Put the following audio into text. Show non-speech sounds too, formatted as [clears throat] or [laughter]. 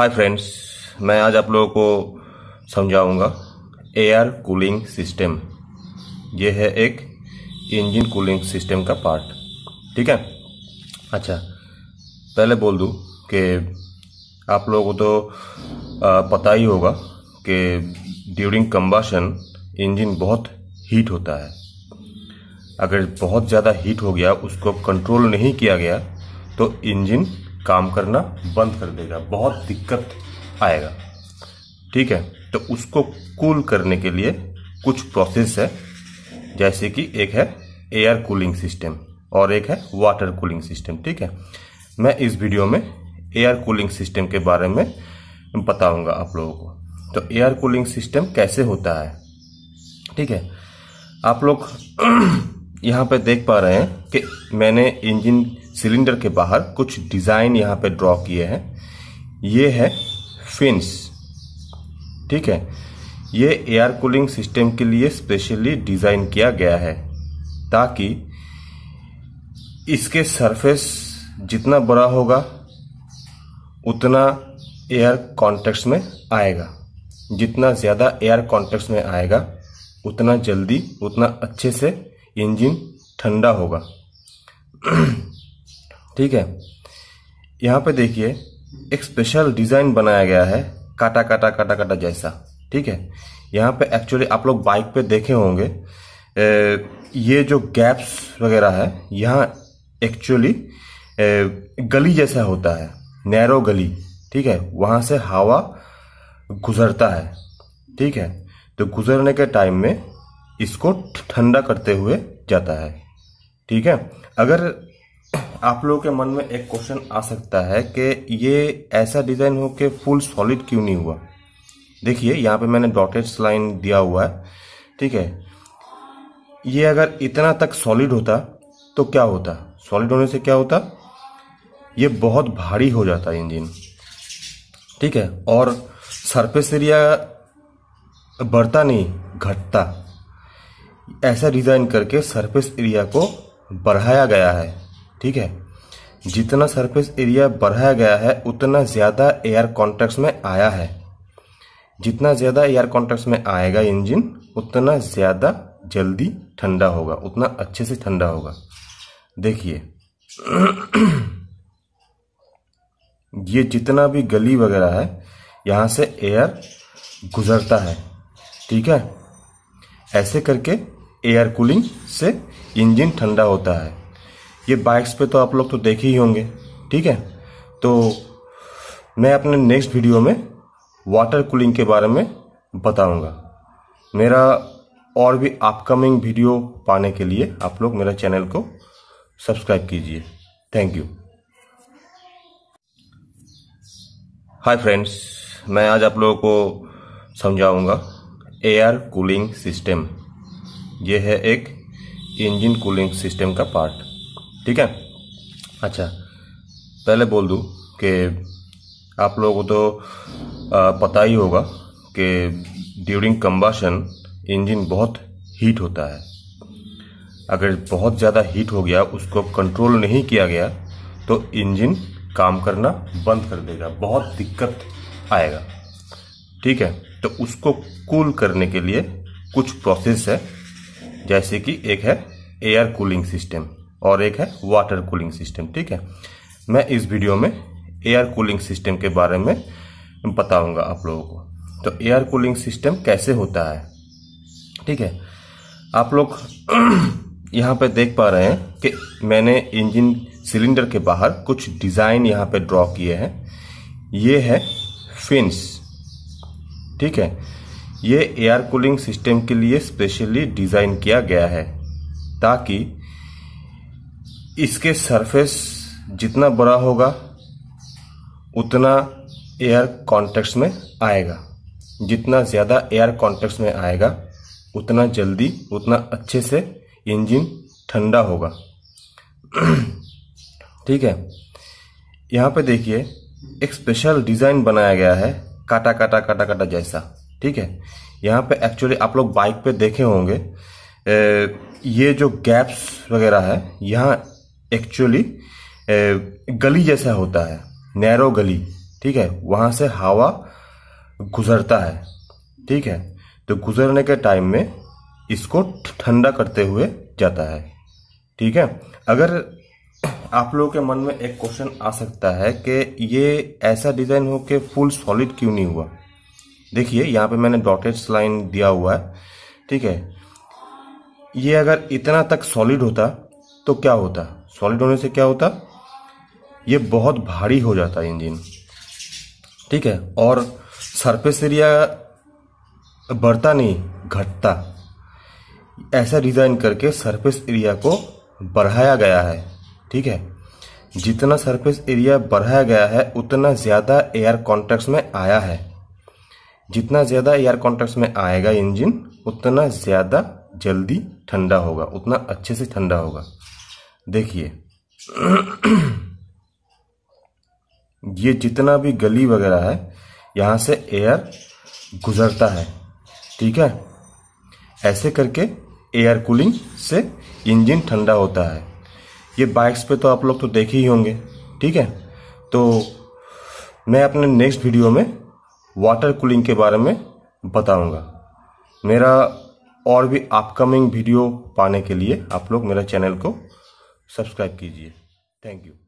hi friends मैं आज आप लोगों को समझाऊंगा एयर कूलिंग सिस्टम ये है एक इंजन कूलिंग सिस्टम का पार्ट ठीक है अच्छा पहले बोल दूँ कि आप लोगों को तो पता ही होगा कि ड्यूरिंग कंबाशन इंजन बहुत हीट होता है अगर बहुत ज़्यादा हीट हो गया उसको कंट्रोल नहीं किया गया तो इंजन काम करना बंद कर देगा बहुत दिक्कत आएगा ठीक है तो उसको कूल करने के लिए कुछ प्रोसेस है जैसे कि एक है एयर कूलिंग सिस्टम और एक है वाटर कूलिंग सिस्टम ठीक है मैं इस वीडियो में एयर कूलिंग सिस्टम के बारे में बताऊंगा आप लोगों को तो एयर कूलिंग सिस्टम कैसे होता है ठीक है आप लोग [clears throat] यहाँ पे देख पा रहे हैं कि मैंने इंजन सिलेंडर के बाहर कुछ डिज़ाइन यहाँ पे ड्रॉ किए हैं ये है फिन्स ठीक है ये एयर कूलिंग सिस्टम के लिए स्पेशली डिज़ाइन किया गया है ताकि इसके सरफेस जितना बड़ा होगा उतना एयर कॉन्टेक्ट्स में आएगा जितना ज़्यादा एयर कॉन्टेक्ट्स में आएगा उतना जल्दी उतना अच्छे से इंजन ठंडा होगा [clears throat] ठीक है यहाँ पे देखिए एक स्पेशल डिज़ाइन बनाया गया है काटा काटा काटा काटा जैसा ठीक है यहाँ पे एक्चुअली आप लोग बाइक पे देखे होंगे ए, ये जो गैप्स वगैरह है यहाँ एक्चुअली गली जैसा होता है नैरो गली ठीक है वहाँ से हवा गुजरता है ठीक है तो गुजरने के टाइम में इसको ठंडा करते हुए जाता है ठीक है अगर आप लोगों के मन में एक क्वेश्चन आ सकता है कि ये ऐसा डिज़ाइन हो के फुल सॉलिड क्यों नहीं हुआ देखिए यहाँ पे मैंने डॉटेड लाइन दिया हुआ है ठीक है ये अगर इतना तक सॉलिड होता तो क्या होता सॉलिड होने से क्या होता ये बहुत भारी हो जाता इंजन ठीक है और सरफेस एरिया बढ़ता नहीं घटता ऐसा डिज़ाइन करके सरफेस एरिया को बढ़ाया गया है ठीक है जितना सरफेस एरिया बढ़ाया गया है उतना ज़्यादा एयर कॉन्टैक्ट्स में आया है जितना ज़्यादा एयर कॉन्टैक्ट्स में आएगा इंजन उतना ज़्यादा जल्दी ठंडा होगा उतना अच्छे से ठंडा होगा देखिए [clears throat] ये जितना भी गली वगैरह है यहाँ से एयर गुजरता है ठीक है ऐसे करके एयर कूलिंग से इंजन ठंडा होता है ये बाइक्स पे तो आप लोग तो देखे ही होंगे ठीक है तो मैं अपने नेक्स्ट वीडियो में वाटर कूलिंग के बारे में बताऊंगा मेरा और भी अपकमिंग वीडियो पाने के लिए आप लोग मेरा चैनल को सब्सक्राइब कीजिए थैंक यू हाय फ्रेंड्स मैं आज आप लोगों को समझाऊंगा एयर कूलिंग सिस्टम यह है एक इंजन कूलिंग सिस्टम का पार्ट ठीक है अच्छा पहले बोल दूँ कि आप लोगों को तो पता ही होगा कि ड्यूरिंग कम्बाशन इंजन बहुत हीट होता है अगर बहुत ज़्यादा हीट हो गया उसको कंट्रोल नहीं किया गया तो इंजन काम करना बंद कर देगा बहुत दिक्कत आएगा ठीक है तो उसको कूल करने के लिए कुछ प्रोसेस है जैसे कि एक है एयर कूलिंग सिस्टम और एक है वाटर कूलिंग सिस्टम ठीक है मैं इस वीडियो में एयर कूलिंग सिस्टम के बारे में बताऊंगा आप लोगों को तो एयर कूलिंग सिस्टम कैसे होता है ठीक है आप लोग [clears throat] यहाँ पे देख पा रहे हैं कि मैंने इंजन सिलेंडर के बाहर कुछ डिज़ाइन यहाँ पे ड्रॉ किए हैं ये है फिन्स ठीक है ये एयर कूलिंग सिस्टम के लिए स्पेशली डिज़ाइन किया गया है ताकि इसके सरफेस जितना बड़ा होगा उतना एयर कॉन्टेक्ट्स में आएगा जितना ज़्यादा एयर कॉन्टेक्ट्स में आएगा उतना जल्दी उतना अच्छे से इंजन ठंडा होगा [clears throat] ठीक है यहाँ पे देखिए एक स्पेशल डिज़ाइन बनाया गया है काटा काटा काटा काटा जैसा ठीक है यहाँ पे एक्चुअली आप लोग बाइक पे देखे होंगे ए, ये जो गैप्स वगैरह है यहाँ एक्चुअली गली जैसा होता है नैरो गली ठीक है वहाँ से हवा गुजरता है ठीक है तो गुजरने के टाइम में इसको ठंडा करते हुए जाता है ठीक है अगर आप लोगों के मन में एक क्वेश्चन आ सकता है कि ये ऐसा डिज़ाइन हो के फुल सॉलिड क्यों नहीं हुआ देखिए यहाँ पे मैंने डॉटेड लाइन दिया हुआ है ठीक है ये अगर इतना तक सॉलिड होता तो क्या होता सॉलिड होने से क्या होता ये बहुत भारी हो जाता है इंजन ठीक है और सरफेस एरिया बढ़ता नहीं घटता ऐसा डिज़ाइन करके सरफेस एरिया को बढ़ाया गया है ठीक है जितना सरफेस एरिया बढ़ाया गया है उतना ज़्यादा एयर कॉन्टैक्ट्स में आया है जितना ज़्यादा एयर कॉन्टैक्ट्स में आएगा इंजन उतना ज़्यादा जल्दी ठंडा होगा उतना अच्छे से ठंडा होगा देखिए ये जितना भी गली वगैरह है यहाँ से एयर गुजरता है ठीक है ऐसे करके एयर कूलिंग से इंजन ठंडा होता है ये बाइक्स पे तो आप लोग तो देखे ही होंगे ठीक है तो मैं अपने नेक्स्ट वीडियो में वाटर कूलिंग के बारे में बताऊंगा मेरा और भी अपकमिंग वीडियो पाने के लिए आप लोग मेरा चैनल को सब्सक्राइब कीजिए थैंक यू